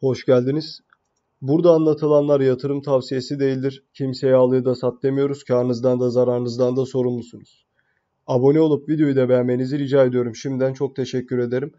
Hoş geldiniz. Burada anlatılanlar yatırım tavsiyesi değildir. Kimseye al da sat demiyoruz. Karnınızdan da zararınızdan da sorumlusunuz. Abone olup videoyu da beğenmenizi rica ediyorum. Şimdiden çok teşekkür ederim.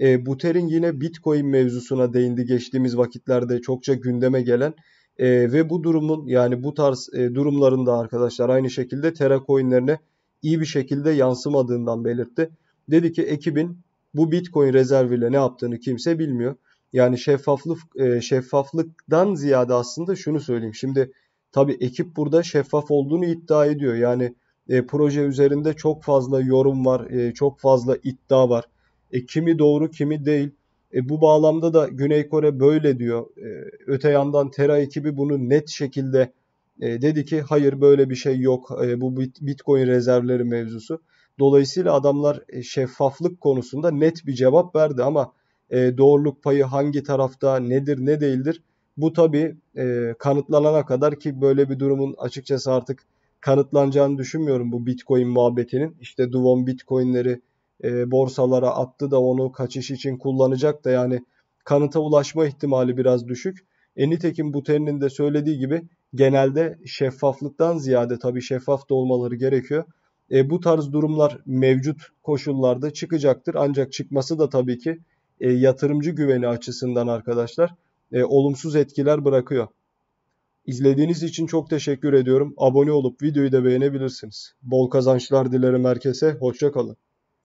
E, Buterin yine Bitcoin mevzusuna değindi geçtiğimiz vakitlerde çokça gündeme gelen e, ve bu durumun yani bu tarz e, durumların da arkadaşlar aynı şekilde Terra coinlerine iyi bir şekilde yansımadığından belirtti. Dedi ki ekibin bu Bitcoin rezerviyle ne yaptığını kimse bilmiyor. Yani şeffaflık e, şeffaflıktan ziyade aslında şunu söyleyeyim. Şimdi tabii ekip burada şeffaf olduğunu iddia ediyor. Yani e, proje üzerinde çok fazla yorum var, e, çok fazla iddia var. E, kimi doğru, kimi değil. E, bu bağlamda da Güney Kore böyle diyor. E, öte yandan Terra ekibi bunu net şekilde e, dedi ki hayır böyle bir şey yok. E, bu Bitcoin rezervleri mevzusu. Dolayısıyla adamlar e, şeffaflık konusunda net bir cevap verdi ama e, doğruluk payı hangi tarafta nedir ne değildir. Bu tabi e, kanıtlanana kadar ki böyle bir durumun açıkçası artık kanıtlanacağını düşünmüyorum bu bitcoin muhabbetinin. İşte Duvon bitcoinleri e, borsalara attı da onu kaçış için kullanacak da yani kanıta ulaşma ihtimali biraz düşük. E nitekim Buterin de söylediği gibi genelde şeffaflıktan ziyade tabi şeffaf da olmaları gerekiyor. E, bu tarz durumlar mevcut koşullarda çıkacaktır. Ancak çıkması da tabii ki e, yatırımcı güveni açısından arkadaşlar e, olumsuz etkiler bırakıyor. İzlediğiniz için çok teşekkür ediyorum. Abone olup videoyu da beğenebilirsiniz. Bol kazançlar dilerim herkese. Hoşçakalın.